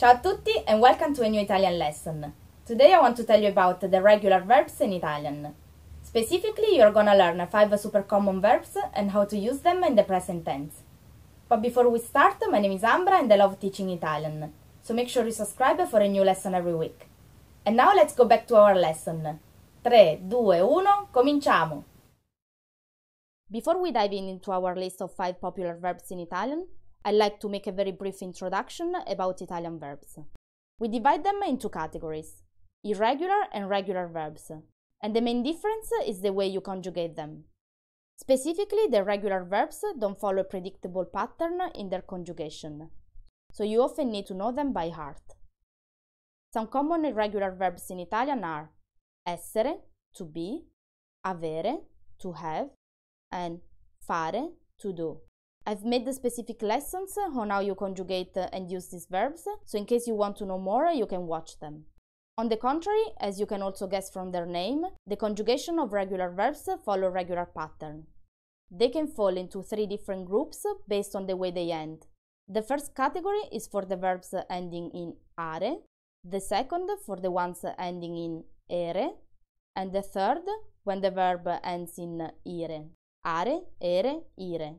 Ciao a tutti and welcome to a new Italian lesson. Today I want to tell you about the regular verbs in Italian. Specifically, you're gonna learn 5 super common verbs and how to use them in the present tense. But before we start, my name is Ambra and I love teaching Italian. So make sure you subscribe for a new lesson every week. And now let's go back to our lesson. 3, 2, 1, cominciamo! Before we dive in into our list of 5 popular verbs in Italian, I'd like to make a very brief introduction about Italian verbs. We divide them into categories irregular and regular verbs, and the main difference is the way you conjugate them. Specifically, the regular verbs don't follow a predictable pattern in their conjugation, so you often need to know them by heart. Some common irregular verbs in Italian are essere, to be, avere, to have, and fare, to do. I've made the specific lessons on how you conjugate and use these verbs, so in case you want to know more, you can watch them. On the contrary, as you can also guess from their name, the conjugation of regular verbs follow regular pattern. They can fall into three different groups based on the way they end. The first category is for the verbs ending in are, the second for the ones ending in ere, and the third when the verb ends in ire. Are, ere, ire.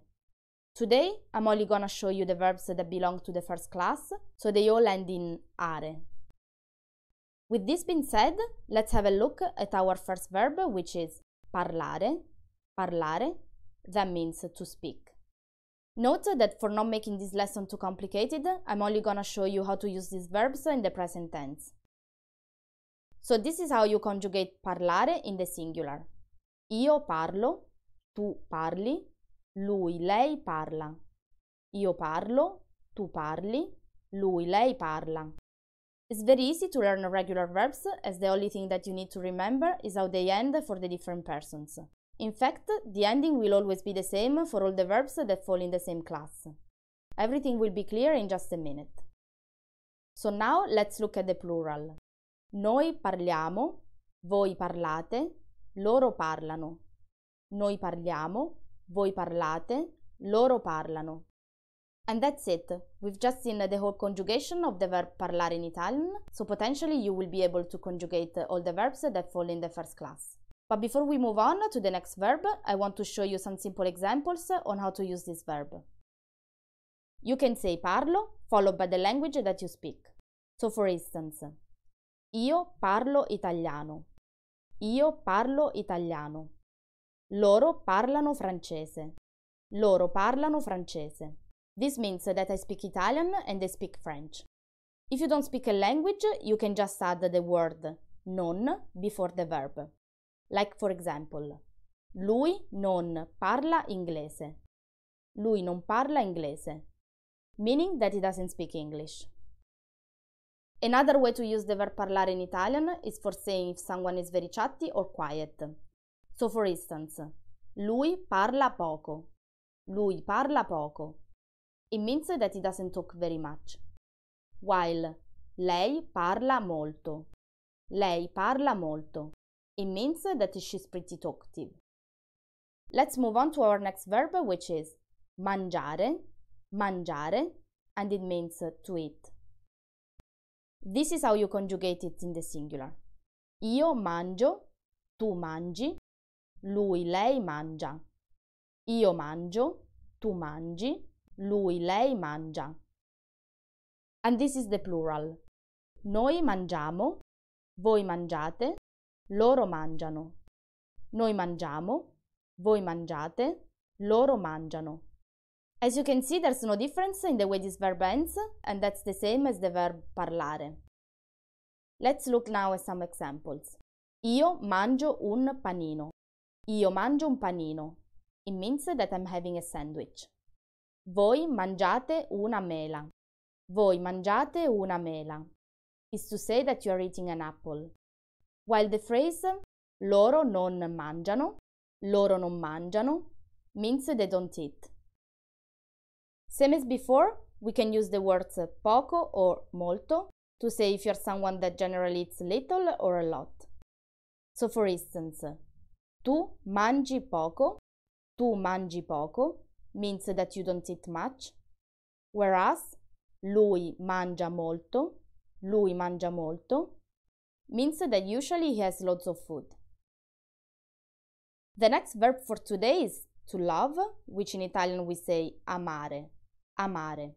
Today I'm only gonna show you the verbs that belong to the first class, so they all end in are. With this being said, let's have a look at our first verb, which is parlare, parlare, that means to speak. Note that for not making this lesson too complicated, I'm only gonna show you how to use these verbs in the present tense. So this is how you conjugate parlare in the singular. Io parlo, tu parli, Lui, lei parla. Io parlo, tu parli, lui, lei parla. It's very easy to learn regular verbs as the only thing that you need to remember is how they end for the different persons. In fact, the ending will always be the same for all the verbs that fall in the same class. Everything will be clear in just a minute. So now let's look at the plural. Noi parliamo, voi parlate, loro parlano. Noi parliamo, voi parlate, loro parlano. And that's it. We've just seen the whole conjugation of the verb parlare in Italian, so potentially you will be able to conjugate all the verbs that fall in the first class. But before we move on to the next verb, I want to show you some simple examples on how to use this verb. You can say parlo, followed by the language that you speak. So for instance, io parlo italiano. Io parlo italiano. Loro parlano francese. Loro parlano francese. This means that I speak Italian and they speak French. If you don't speak a language, you can just add the word non before the verb. Like for example, lui non parla inglese. Lui non parla inglese. Meaning that he doesn't speak English. Another way to use the verb parlare in Italian is for saying if someone is very chatty or quiet. So for instance, lui parla poco. Lui parla poco. It means that he doesn't talk very much. While lei parla molto. Lei parla molto. It means that she's pretty talkative. Let's move on to our next verb, which is mangiare, mangiare, and it means to eat. This is how you conjugate it in the singular. Io mangio, tu mangi, lui, lei mangia. Io mangio, tu mangi, lui, lei mangia. And this is the plural. Noi mangiamo, voi mangiate, loro mangiano. Noi mangiamo, voi mangiate, loro mangiano. As you can see, there's no difference in the way this verb ends, and that's the same as the verb parlare. Let's look now at some examples. Io mangio un panino. Io mangio un panino. It means that I'm having a sandwich. Voi mangiate una mela. Voi mangiate una mela. Is to say that you are eating an apple. While the phrase loro non mangiano, loro non mangiano, means they don't eat. Same as before, we can use the words poco or molto to say if you're someone that generally eats little or a lot. So for instance, Tu mangi poco, tu mangi poco means that you don't eat much. Whereas lui mangia molto, lui mangia molto means that usually he has lots of food. The next verb for today is to love, which in Italian we say amare, amare.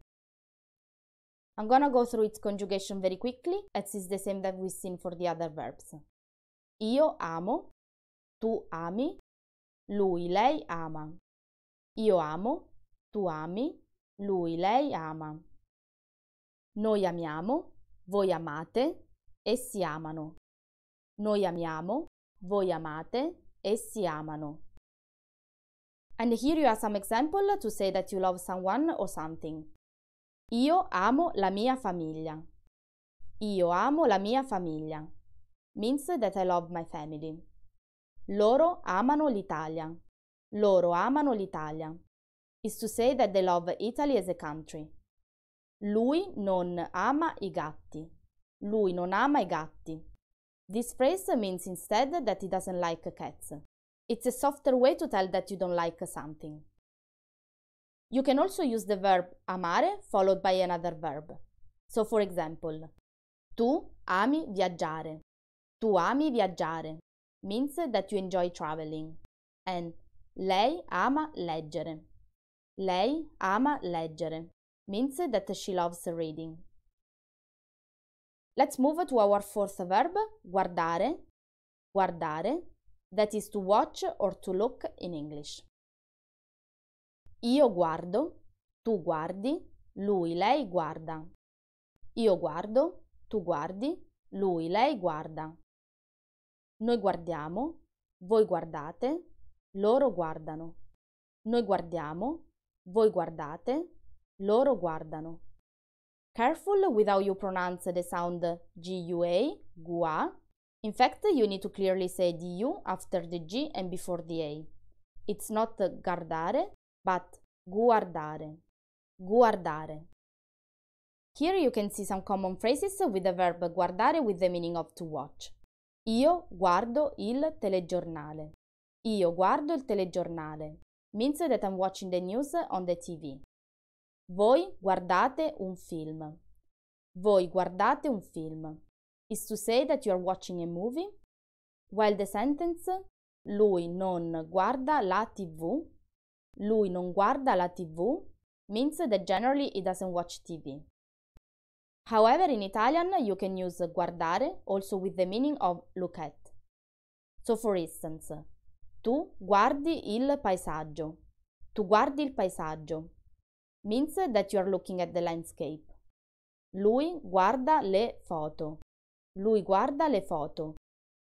I'm gonna go through its conjugation very quickly, as it's the same that we've seen for the other verbs. Io amo, tu ami, lui, lei ama. Io amo, tu ami, lui, lei ama. Noi amiamo, voi amate, essi amano. Noi amiamo, voi amate, essi amano. And here you have some example to say that you love someone or something. Io amo la mia famiglia. Io amo la mia famiglia. Means that I love my family. Loro amano l'Italia. Loro amano l'Italia. Is to say that they love Italy as a country. Lui non ama i gatti. Lui non ama i gatti. This phrase means instead that he doesn't like cats. It's a softer way to tell that you don't like something. You can also use the verb amare followed by another verb. So for example, tu ami viaggiare. Tu ami viaggiare means that you enjoy traveling. And lei ama leggere. Lei ama leggere means that she loves reading. Let's move to our fourth verb, guardare. Guardare, that is to watch or to look in English. Io guardo, tu guardi, lui, lei guarda. Io guardo, tu guardi, lui, lei guarda. Noi guardiamo, voi guardate, loro guardano. Noi guardiamo, voi guardate, loro guardano. Careful with how you pronounce the sound GUA, gua. In fact, you need to clearly say the U after the G and before the A. It's not guardare, but guardare. Guardare. Here you can see some common phrases with the verb guardare with the meaning of to watch. Io guardo il telegiornale. Io guardo il telegiornale. Means that I'm watching the news on the TV. Voi guardate un film. Voi guardate un film. Is to say that you are watching a movie. While the sentence lui non guarda la TV. Lui non guarda la TV means that generally he doesn't watch TV. However, in Italian, you can use guardare also with the meaning of look at. So, for instance, tu guardi il paesaggio. Tu guardi il paesaggio means that you are looking at the landscape. Lui guarda le foto. Lui guarda le foto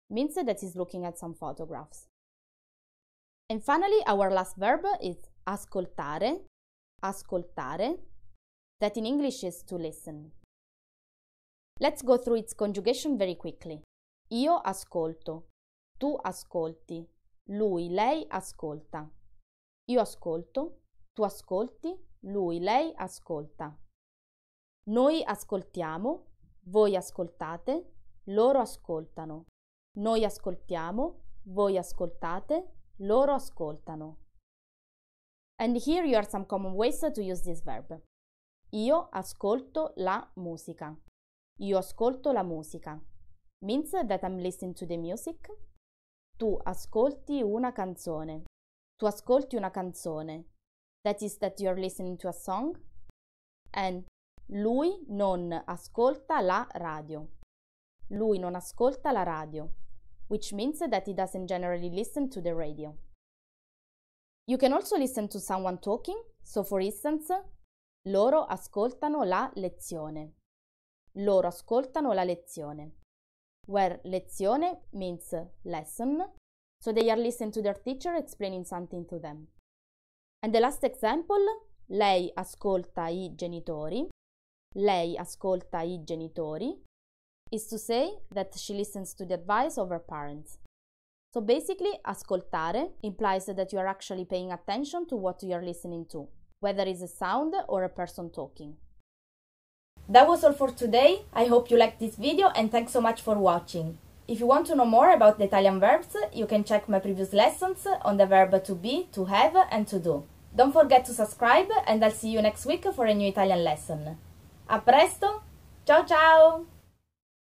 means that he's looking at some photographs. And finally, our last verb is ascoltare, ascoltare, that in English is to listen. Let's go through its conjugation very quickly. Io ascolto. Tu ascolti. Lui, lei ascolta. Io ascolto. Tu ascolti. Lui, lei ascolta. Noi ascoltiamo. Voi ascoltate. Loro ascoltano. Noi ascoltiamo. Voi ascoltate. Loro ascoltano. And here you are some common ways to use this verb. Io ascolto la musica. Io ascolto la musica. Means that I'm listening to the music. Tu ascolti una canzone. Tu ascolti una canzone. That is that you're listening to a song. And lui non ascolta la radio. Lui non ascolta la radio. Which means that he doesn't generally listen to the radio. You can also listen to someone talking. So for instance, loro ascoltano la lezione. Loro ascoltano la lezione. Where lezione means lesson, so they are listening to their teacher explaining something to them. And the last example, lei ascolta i genitori. Lei ascolta i genitori is to say that she listens to the advice of her parents. So basically, ascoltare implies that you are actually paying attention to what you are listening to, whether it's a sound or a person talking. That was all for today. I hope you liked this video and thanks so much for watching. If you want to know more about the Italian verbs, you can check my previous lessons on the verb to be, to have and to do. Don't forget to subscribe and I'll see you next week for a new Italian lesson. A presto! Ciao ciao!